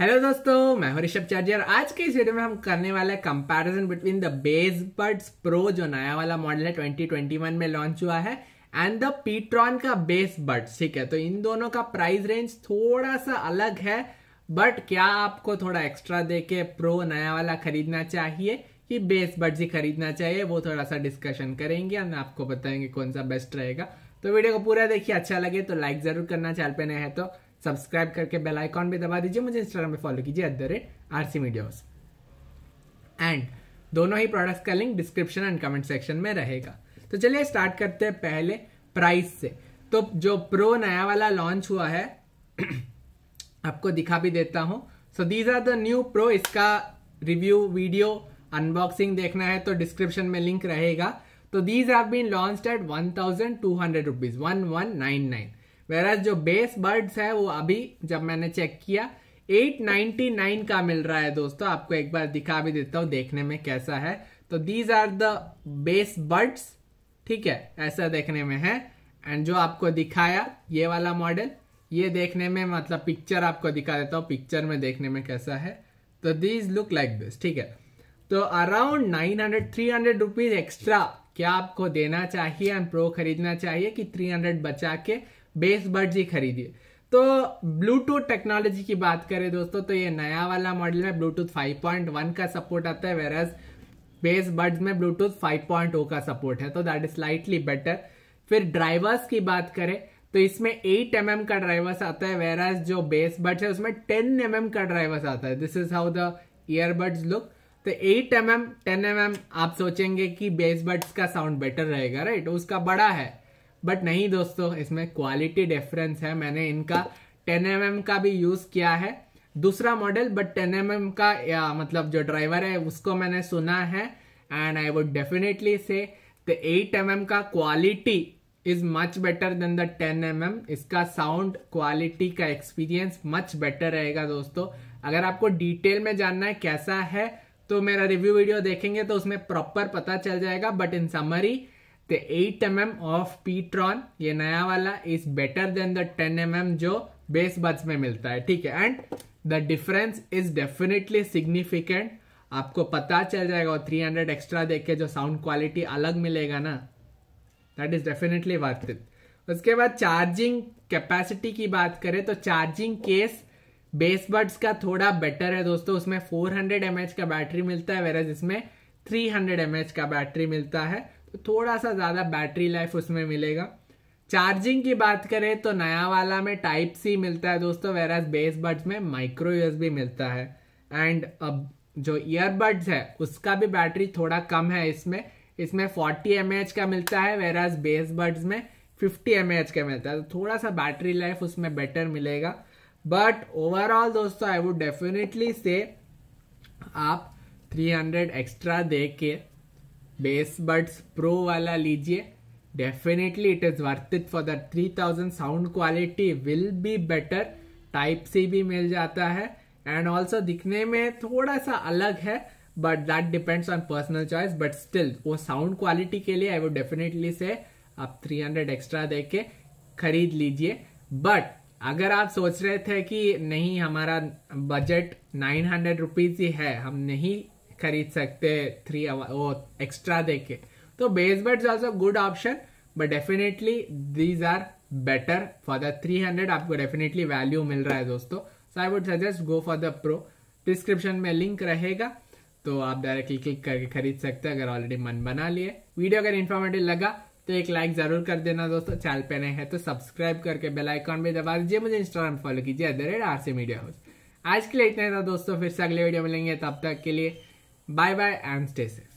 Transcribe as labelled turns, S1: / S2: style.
S1: Hello दोस्तों मैं हूं ऋषभ चार्जी और आज के इस वीडियो में हम करने वाले हैं comparison between the bass buds pro जो नया वाला मॉडल है 2021 में लॉन्च हुआ है एंड द पीट्रॉन का बेस बर्ड्स ठीक है तो इन दोनों का प्राइस रेंज थोड़ा सा अलग है बट क्या आपको थोड़ा एक्स्ट्रा दे के प्रो नया वाला खरीदना चाहिए कि बेस बर्ड्स ही खरीदना चाहिए वो थोड़ा सा डिस्कशन करेंगे हम आपको बताएंगे कौन सा बेस्ट रहेगा तो वीडियो को पूरा देखिए अच्छा लगे तो लाइक जरूर करना चाल पे नए हैं तो सब्सक्राइब करके बेल आइकॉन भी दबा दीजिए मुझे इंस्टाग्राम पे फॉलो कीजिए at the rate R C media and दोनों ही प्रोडक्ट्स का link description and comment section में रहेगा तो चलिए स्टार्ट करते हैं पहले प्राइस से तो जो प्रो नया वाला लॉन्च हुआ है आपको दिखा भी देता हूँ so these are the new pro इसका रिव्यू वीडियो अनबॉक्सिंग देखना है तो डिस्क्रिप्शन में लिंक रहेगा तो these have been launch at one thousand two hundred rupees one one nine nine versus जो बेस बर्ड्स है वो अभी जब मैंने चेक किया 899 का मिल रहा है दोस्तों आपको एक बार दिखा भी देता हूँ देखने में कैसा है तो these are the bass buds ठीक है ऐसा देखने में है एंड जो आपको दिखाया ये वाला मॉडल ये देखने में मतलब पिक्चर आपको दिखा देता हूँ पिक्चर में देखने में कैसा है तो दीज लुक लाइक दिस ठीक है तो अराउंड 900 300 रुपीज एक्स्ट्रा क्या आपको देना चाहिए एंड प्रो खरीदना चाहिए कि 300 बचा के बेस बर्ड्स ही खरीदिए तो ब्लूटूथ टेक्नोलॉजी की बात करें दोस्तों तो ये नया वाला मॉडल है ब्लूटूथ 5.1 का सपोर्ट आता है वेरस बेस बर्ड्स में ब्लूटूथ 5.0 का सपोर्ट है तो दैट इज स्लाइटली बेटर फिर ड्राइवर्स की बात करें तो इसमें 8 एम mm का ड्राइवर्स आता है वेरस जो बेस बर्ड्स है उसमें 10 एम mm का ड्राइवर्स आता है this is how the earbuds look तो 8 एम mm, 10 एम mm, आप सोचेंगे कि बेस बर्ड्स का साउंड बेटर रहेगा राइट उसका बड़ा है बट नहीं दोस्तों इसमें क्वालिटी डिफरेंस है मैंने इनका 10 एम mm का भी यूज किया है दूसरा मॉडल बट 10 एम का या, मतलब जो ड्राइवर है उसको मैंने सुना है and I would definitely say at 8 M का quality is much better than the 10 M mm. इसका साउंड क्वालिटी का एक्सपीरियंस मच बेटर रहेगा दोस्तों अगर आपको डिटेल में जानना है कैसा है तो मेरा रिव्यू वीडियो देखेंगे तो उसमें प्रॉपर पता चल जाएगा but in summary the 8 mm of P-tron ये नया वाला is better than the 10 mm जो बेस बज में मिलता है ठीक है and the difference is definitely significant आपको पता चल जाएगा और 300 एक्स्ट्रा देख के जो साउंड क्वालिटी अलग मिलेगा ना that is definitely worth it उसके बाद चार्जिंग कैपेसिटी की बात करें तो चार्जिंग केस बेस बड्स का थोड़ा बेटर है दोस्तों उसमें 400 हंड्रेड का बैटरी मिलता है वेरज इसमें 300 हंड्रेड का बैटरी मिलता है थोड़ा सा ज़्यादा बैटरी लाइफ उसमें मिलेगा चार्जिंग की बात करें तो नया वाला में टाइप सी मिलता है दोस्तों वेराज बेस बड्स में माइक्रो भी मिलता है एंड अब जो ईयरबड्स है उसका भी बैटरी थोड़ा कम है इसमें इसमें 40 एम का मिलता है वेराज बेस बड्स में 50 एम का मिलता है तो थोड़ा सा बैटरी लाइफ उसमें बेटर मिलेगा बट ओवरऑल दोस्तों आई वुड डेफिनेटली से आप 300 एक्स्ट्रा दे के बेस बड्स प्रो वाला लीजिए definitely it is worth it for the 3000 sound quality will be better type C भी मिल जाता है एंड ऑल्सो दिखने में थोड़ा सा अलग है but that depends on personal choice but still वो साउंड क्वालिटी के लिए आई वुड डेफिनेटली से आप 300 एक्स्ट्रा दे के खरीद लीजिए बट अगर आप सोच रहे थे कि नहीं हमारा बजट नाइन हंड्रेड रुपीज ही है हम नहीं खरीद सकते थ्री आवर वो एक्स्ट्रा दे के तो bass buds is also good option but definitely these are better for the three hundred आपको डेफिनेटली वैल्यू मिल रहा है दोस्तों so I would suggest go for the pro description में लिंक रहेगा तो आप डायरेक्टली क्लिक करके खरीद सकते हैं अगर ऑलरेडी मन बना लिए वीडियो अगर इन्फॉर्मेटिव लगा तो एक लाइक जरूर कर देना दोस्तों चैनल पे नए हैं तो सब्सक्राइब करके बेल आइकॉन भी दबा दीजिए मुझे इंस्टाग्राम फॉलो कीजिए at the rate RC media house आज के लिए इतना था दोस्तों फिर से अगले वीडियो में लेंगे तब तक के लिए Bye bye and stay safe.